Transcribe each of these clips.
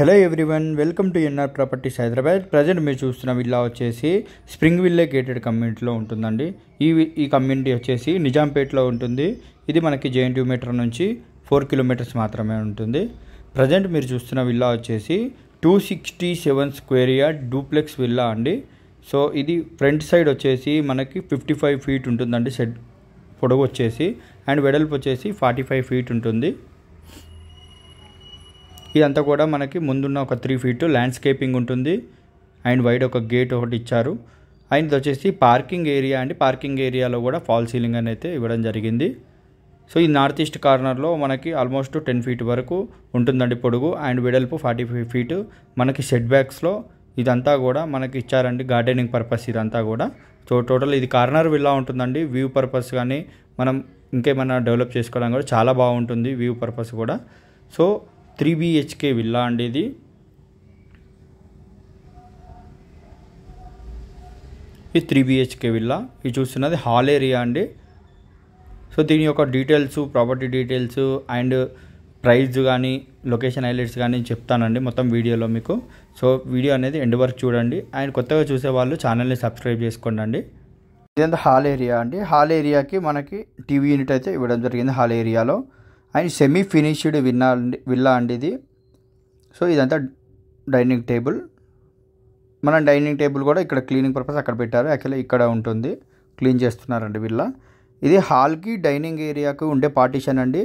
hello everyone welcome to NR properties Hyderabad present మీరు చూస్తున్న villa వచ్చేసి స్ప్రింగ్ విల్లే గేటెడ్ కమ్యూనిటీలో ఉంటుందండి ఈ ఈ కమ్యూనిటీ వచ్చేసి నిజాంపేట్లో ఉంటుంది ఇది మనకి జేఎన్టీ మీటర్ నుంచి ఫోర్ కిలోమీటర్స్ మాత్రమే ఉంటుంది ప్రజెంట్ మీరు చూస్తున్న విల్లా వచ్చేసి two sixty seven square yard duplex villa అండి సో ఇది ఫ్రంట్ సైడ్ వచ్చేసి మనకి ఫిఫ్టీ ఫైవ్ ఫీట్ ఉంటుందండి సెడ్ పొడవు వచ్చేసి అండ్ వెడల్పు వచ్చేసి ఫార్టీ ఫైవ్ ఫీట్ ఉంటుంది ఇదంతా కూడా మనకి ముందున్న ఒక త్రీ ఫీట్ ల్యాండ్స్కేపింగ్ ఉంటుంది అండ్ వైడ్ ఒక గేట్ ఒకటి ఇచ్చారు అండ్ వచ్చేసి పార్కింగ్ ఏరియా అండి పార్కింగ్ ఏరియాలో కూడా ఫాల్ సీలింగ్ అని అయితే ఇవ్వడం జరిగింది సో ఈ నార్త్ ఈస్ట్ కార్నర్లో మనకి ఆల్మోస్ట్ టెన్ ఫీట్ వరకు ఉంటుందండి పొడుగు అండ్ వెడల్పు ఫార్టీ ఫైవ్ ఫీట్ మనకి షెడ్ బ్యాగ్స్లో ఇదంతా కూడా మనకి ఇచ్చారండి గార్డెనింగ్ పర్పస్ ఇదంతా కూడా సో టోటల్ ఇది కార్నర్ విల్లా ఉంటుందండి వ్యూ పర్పస్ కానీ మనం ఇంకేమైనా డెవలప్ చేసుకోవడం కూడా చాలా బాగుంటుంది వ్యూ పర్పస్ కూడా సో త్రీ బిహెచ్కే విల్లా అండి ఇది ఇది త్రీ బిహెచ్కే విల్లా ఇది చూస్తున్నది హాల్ ఏరియా అండి సో దీని యొక్క details property details and price కానీ లొకేషన్ హైలైట్స్ కానీ చెప్తానండి మొత్తం వీడియోలో మీకు సో వీడియో అనేది ఎండ్ వరకు చూడండి అండ్ కొత్తగా చూసే వాళ్ళు ఛానల్ని సబ్స్క్రైబ్ చేసుకోండి అండి ఇదంతా హాల్ ఏరియా అండి హాల్ ఏరియాకి మనకి టీవీ యూనిట్ అయితే ఇవ్వడం జరిగింది హాల్ ఏరియాలో అండ్ సెమీ ఫినిష్డ్ విన్నా విల్లా అండి ఇది సో ఇదంతా డైనింగ్ టేబుల్ మన డైనింగ్ టేబుల్ కూడా ఇక్కడ క్లీనింగ్ పర్పస్ అక్కడ పెట్టారు యాక్చువల్లీ ఇక్కడ ఉంటుంది క్లీన్ చేస్తున్నారండి విల్లా ఇది హాల్కి డైనింగ్ ఏరియాకు ఉండే పార్టీషన్ అండి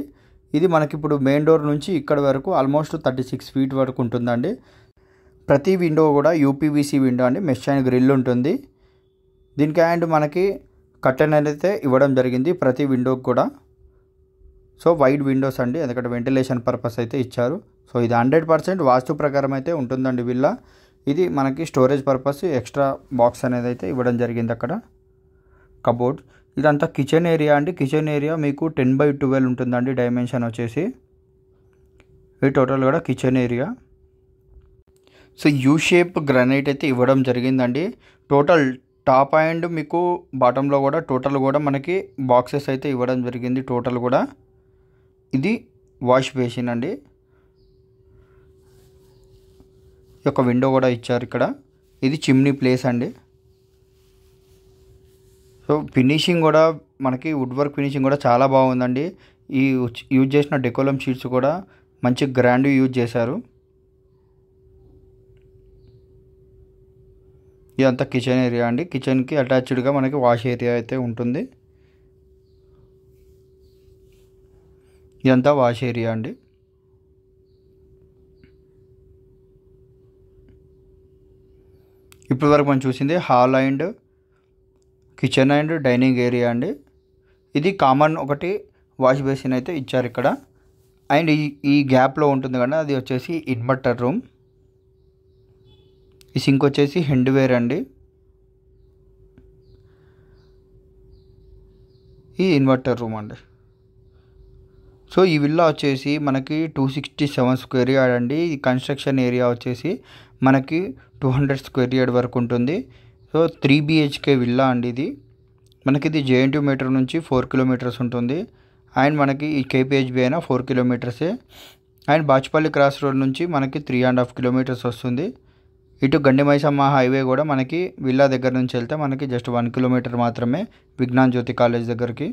ఇది మనకి ఇప్పుడు మెయిన్ డోర్ నుంచి ఇక్కడ వరకు ఆల్మోస్ట్ థర్టీ సిక్స్ ఫీట్ వరకు ఉంటుందండి ప్రతి విండో కూడా యూపీవీసీ విండో అండి మెష్ అండ్ గ్రిల్ ఉంటుంది దీనికి అండ్ మనకి కట్టెన్ అయితే ఇవ్వడం జరిగింది ప్రతి విండోకి కూడా సో వైడ్ విండోస్ అండి ఎందుకంటే వెంటిలేషన్ పర్పస్ అయితే ఇచ్చారు సో ఇది హండ్రెడ్ పర్సెంట్ వాస్తు ప్రకారం అయితే ఉంటుందండి విల్లా ఇది మనకి స్టోరేజ్ పర్పస్ ఎక్స్ట్రా బాక్స్ అనేది అయితే ఇవ్వడం జరిగింది అక్కడ కబోర్డ్ ఇదంతా కిచెన్ ఏరియా అండి కిచెన్ ఏరియా మీకు టెన్ బై ట్వెల్వ్ ఉంటుందండి డైమెన్షన్ వచ్చేసి ఈ టోటల్ కూడా kitchen area so U shape granite అయితే ఇవ్వడం జరిగిందండి టోటల్ టాప్ అండ్ మీకు బాటంలో కూడా టోటల్ కూడా మనకి బాక్సెస్ అయితే ఇవ్వడం జరిగింది టోటల్ కూడా ఇది వాష్ బేసిన్ అండి యొక్క విండో కూడా ఇచ్చారు ఇక్కడ ఇది చిమ్నీ ప్లేస్ అండి సో ఫినిషింగ్ కూడా మనకి వుడ్ వర్క్ ఫినిషింగ్ కూడా చాలా బాగుందండి ఈ యూజ్ చేసిన డెకోలం షీట్స్ కూడా మంచి గ్రాండ్ యూజ్ చేశారు ఇదంతా కిచెన్ ఏరియా అండి కిచెన్కి అటాచ్డ్గా మనకి వాష్ ఏరియా అయితే ఉంటుంది ఇదంతా వాష్ ఏరియా అండి ఇప్పటి వరకు మనం చూసింది hall and kitchen and dining area అండి ఇది కామన్ ఒకటి వాష్ బేసిన్ అయితే ఇచ్చారు ఇక్కడ అండ్ ఈ ఈ గ్యాప్లో ఉంటుంది కానీ అది వచ్చేసి ఇన్వర్టర్ రూమ్ ఈ సింక్ వచ్చేసి హెండ్వేర్ అండి ఈ ఇన్వర్టర్ రూమ్ అండి సో ఈ విల్లా వచ్చేసి మనకి two sixty seven square yard అండి ఈ కన్స్ట్రక్షన్ ఏరియా వచ్చేసి మనకి టూ హండ్రెడ్ స్క్వేర్ యార్డ్ వరకు ఉంటుంది సో త్రీ బిహెచ్కే విల్లా అండి ఇది మనకి ఇది జేఎన్టీ మీటర్ నుంచి ఫోర్ కిలోమీటర్స్ ఉంటుంది అండ్ మనకి ఈ కేపిహెచ్బి అయినా ఫోర్ కిలోమీటర్సే అండ్ బాచుపల్లి క్రాస్ రోడ్ నుంచి మనకి త్రీ అండ్ హాఫ్ కిలోమీటర్స్ వస్తుంది ఇటు గండిమైసమ్మ హైవే కూడా మనకి విల్లా దగ్గర నుంచి వెళ్తే మనకి జస్ట్ వన్ కిలోమీటర్ మాత్రమే విజ్ఞాన్ జ్యోతి కాలేజ్ దగ్గరికి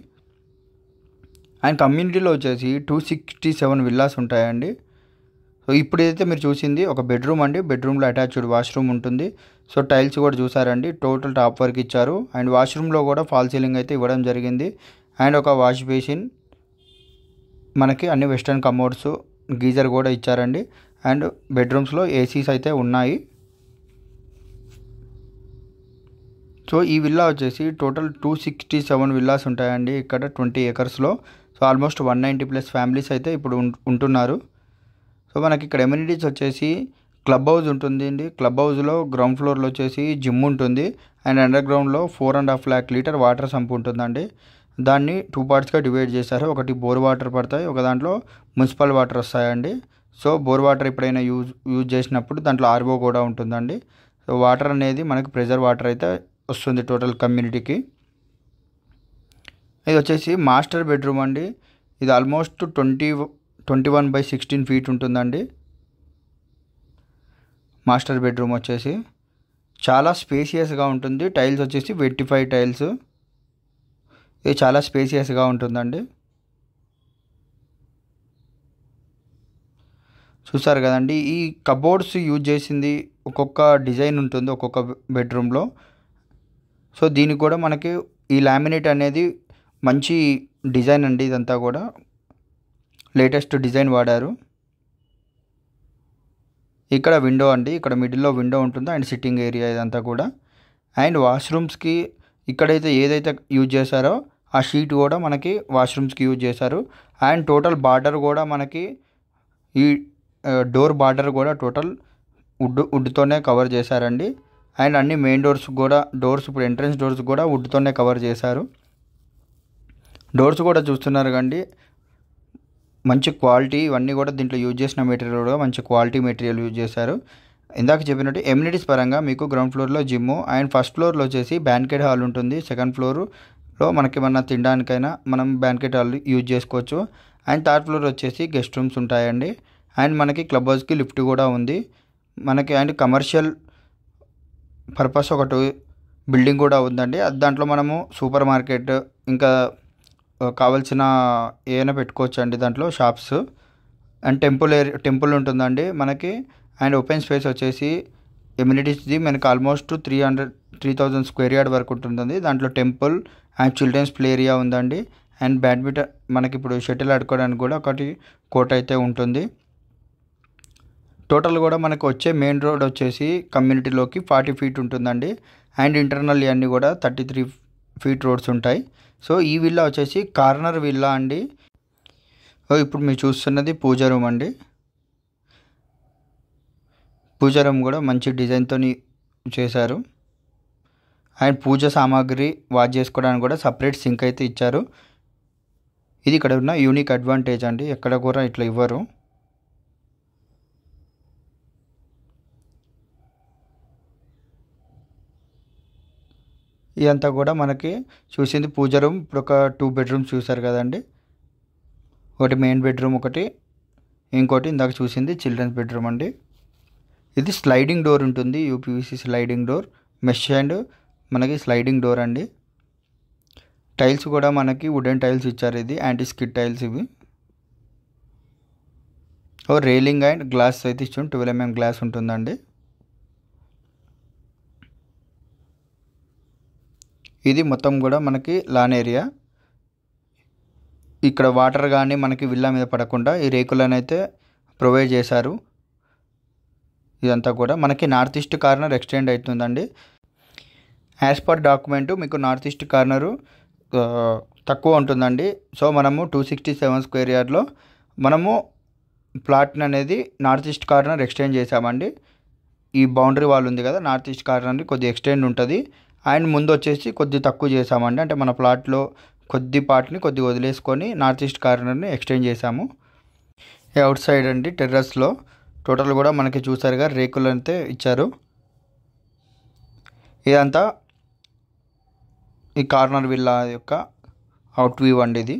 అండ్ కమ్యూనిటీలో వచ్చేసి టూ సిక్స్టీ సెవెన్ విల్లాస్ ఉంటాయండి సో ఇప్పుడైతే మీరు చూసింది ఒక బెడ్రూమ్ అండి బెడ్రూమ్లో అటాచ్డ్ వాష్రూమ్ ఉంటుంది సో టైల్స్ కూడా చూసారండి టోటల్ టాప్ వర్క్ ఇచ్చారు అండ్ వాష్రూమ్లో కూడా ఫాల్ సీలింగ్ అయితే ఇవ్వడం జరిగింది అండ్ ఒక వాష్ బేసిన్ మనకి అన్ని వెస్టర్న్ కమోడ్స్ గీజర్ కూడా ఇచ్చారండి అండ్ బెడ్రూమ్స్లో ఏసీస్ అయితే ఉన్నాయి సో ఈ విల్లా వచ్చేసి total two sixty seven villas ఉంటాయండి ఇక్కడ ట్వంటీ ఏకర్స్లో so almost one ninety plus families అయితే ఇప్పుడు ఉంటున్నారు సో మనకి ఇక్కడ ఎమ్యూనిటీస్ వచ్చేసి క్లబ్ హౌస్ ఉంటుంది అండి క్లబ్ హౌస్లో గ్రౌండ్ ఫ్లోర్లో వచ్చేసి జిమ్ ఉంటుంది అండ్ అండర్ గ్రౌండ్లో four and half lakh liter water sump ఉంటుందండి దాన్ని టూ పార్ట్స్గా డివైడ్ చేశారు ఒకటి బోర్ వాటర్ పడతాయి ఒక దాంట్లో మున్సిపల్ వాటర్ వస్తాయండి సో బోర్ వాటర్ ఎప్పుడైనా యూజ్ యూజ్ చేసినప్పుడు దాంట్లో ఆర్ఓ కూడా ఉంటుందండి సో వాటర్ అనేది మనకి ప్రెజర్ వాటర్ అయితే వస్తుంది టోటల్ కమ్యూనిటీకి ఇది వచ్చేసి మాస్టర్ బెడ్రూమ్ అండి ఇది almost twenty twenty one by sixteen feet ఉంటుందండి మాస్టర్ బెడ్రూమ్ వచ్చేసి చాలా స్పేసియస్గా ఉంటుంది టైల్స్ వచ్చేసి వెట్టిఫై టైల్స్ ఇది చాలా స్పేసియస్గా ఉంటుందండి చూస్తారు కదండి ఈ కబోర్డ్స్ యూజ్ చేసింది ఒక్కొక్క డిజైన్ ఉంటుంది ఒక్కొక్క బెడ్రూమ్లో సో దీనికి కూడా మనకి ఈ లామినేట్ అనేది మంచి డిజైన్ అండి ఇదంతా కూడా లేటెస్ట్ డిజైన్ వాడారు ఇక్కడ విండో అండి ఇక్కడ మిడిల్లో విండో ఉంటుంది అండ్ సిట్టింగ్ ఏరియా ఇదంతా కూడా అండ్ వాష్రూమ్స్కి ఇక్కడైతే ఏదైతే యూజ్ చేశారో ఆ షీట్ కూడా మనకి వాష్రూమ్స్కి యూజ్ చేశారు అండ్ టోటల్ బార్డర్ కూడా మనకి ఈ డోర్ బార్డర్ కూడా టోటల్ వుడ్ వుడ్తోనే కవర్ చేశారండి అండ్ అన్ని మెయిన్ డోర్స్ కూడా డోర్స్ ఇప్పుడు ఎంట్రన్స్ డోర్స్ కూడా వుడ్తోనే కవర్ చేశారు డోర్స్ కూడా చూస్తున్నారు కండి మంచి క్వాలిటీ ఇవన్నీ కూడా దీంట్లో యూజ్ చేసిన మెటీరియల్ కూడా మంచి క్వాలిటీ మెటీరియల్ యూజ్ చేశారు ఇందాక చెప్పినట్టు ఎమ్యూనిటీస్ పరంగా మీకు గ్రౌండ్ ఫ్లోర్లో జిమ్ అండ్ ఫస్ట్ ఫ్లోర్లో వచ్చేసి బ్యాంకెట్ హాల్ ఉంటుంది సెకండ్ ఫ్లోర్లో మనకి ఏమన్నా తినడానికైనా మనం బ్యాంకెట్ హాల్ యూజ్ చేసుకోవచ్చు అండ్ థర్డ్ ఫ్లోర్ వచ్చేసి గెస్ట్ రూమ్స్ ఉంటాయండి అండ్ మనకి క్లబ్ హౌస్కి లిఫ్ట్ కూడా ఉంది మనకి అండ్ కమర్షియల్ పర్పస్ ఒకటి బిల్డింగ్ కూడా ఉందండి దాంట్లో మనము సూపర్ మార్కెట్ ఇంకా కావాల్సిన ఏమైనా పెట్టుకోవచ్చు అండి దాంట్లో shops and temple area temple ఉంటుందండి మనకి అండ్ ఓపెన్ స్పేస్ వచ్చేసి ఎమ్యూనిటీస్ది మనకి almost three hundred three thousand square yard వరకు ఉంటుందండి దాంట్లో temple and children's play area ఉందండి అండ్ బ్యాడ్మింటన్ మనకి ఇప్పుడు షటిల్ ఆడుకోవడానికి కూడా ఒకటి కోర్ట్ అయితే ఉంటుంది టోటల్ కూడా మనకు వచ్చే మెయిన్ రోడ్ వచ్చేసి కమ్యూనిటీలోకి ఫార్టీ ఫీట్ ఉంటుందండి అండ్ ఇంటర్నల్ ఇవన్నీ కూడా థర్టీ త్రీ ఫీట్ రోడ్స్ ఉంటాయి సో ఈ విల్లా వచ్చేసి కార్నర్ విల్లా అండి ఇప్పుడు మీరు చూస్తున్నది పూజ రూమ్ అండి పూజ రూమ్ కూడా మంచి డిజైన్తో చేశారు అండ్ పూజ సామాగ్రి వాష్ చేసుకోవడానికి కూడా సపరేట్ సింక్ అయితే ఇచ్చారు ఇది ఇక్కడ ఉన్న యూనిక్ అడ్వాంటేజ్ అండి ఎక్కడ కూడా ఇట్లా ఇవ్వరు ఇదంతా కూడా మనకి చూసింది పూజ రూమ్ ఇప్పుడు ఒక టూ బెడ్రూమ్స్ చూసారు కదండి ఒకటి మెయిన్ బెడ్రూమ్ ఒకటి ఇంకోటి ఇందాక చూసింది చిల్డ్రన్స్ బెడ్రూమ్ అండి ఇది స్లైడింగ్ డోర్ ఉంటుంది UPVC sliding door mesh and మనకి స్లైడింగ్ డోర్ అండి టైల్స్ కూడా మనకి వుడెన్ టైల్స్ ఇచ్చారు ఇది యాంటీ స్కిడ్ టైల్స్ ఇవి ఓ రేలింగ్ అండ్ గ్లాస్ అయితే ఇచ్చాం ట్వెల్వ్ ఎంఎం గ్లాస్ ఉంటుందండి ఇది మొత్తం కూడా మనకి లాన్ ఏరియా ఇక్కడ వాటర్ కానీ మనకి విల్లా మీద పడకుండా ఈ రేకులను అయితే ప్రొవైడ్ చేశారు ఇదంతా కూడా మనకి నార్త్ ఈస్ట్ కార్నర్ ఎక్స్టెండ్ అవుతుందండి యాజ్ పర్ డాక్యుమెంటు మీకు నార్త్ ఈస్ట్ కార్నరు తక్కువ ఉంటుందండి సో మనము టూ సిక్స్టీ సెవెన్ స్క్వేర్ యార్డ్లో మనము ప్లాట్ని అనేది నార్త్ ఈస్ట్ కార్నర్ ఎక్స్టెండ్ చేసామండి ఈ బౌండరీ వాల్ ఉంది కదా నార్త్ ఈస్ట్ కార్నర్ని కొద్దిగా ఎక్స్టెండ్ ఉంటుంది అండ్ ముందు వచ్చేసి కొద్ది తక్కువ చేసామండి అంటే మన ప్లాట్లో కొద్ది పార్ట్ని కొద్ది వదిలేసుకొని నార్త్ ఈస్ట్ కార్నర్ని ఎక్స్టెండ్ చేసాము అవుట్ సైడ్ అండి టెర్రస్లో టోటల్ కూడా మనకి చూసారుగా రేకులు అంతే ఇచ్చారు ఇదంతా ఈ కార్నర్ విల్లా యొక్క అవుట్ వ్యూ అండి ఇది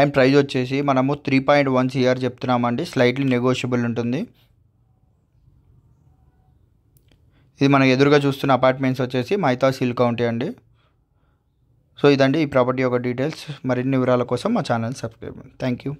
అండ్ ప్రైజ్ వచ్చేసి మనము త్రీ పాయింట్ వన్ సిఆర్ చెప్తున్నామండి స్లైట్లీ నెగోషియబుల్ ఉంటుంది ఇది మనం ఎదురుగా చూస్తున్న అపార్ట్మెంట్స్ వచ్చేసి మైతాస్ హిల్ కౌంటీ అండి సో ఇదండి ఈ ప్రాపర్టీ యొక్క డీటెయిల్స్ మరిన్ని వివరాల కోసం మా ఛానల్ సబ్స్క్రైబ్ థ్యాంక్ యూ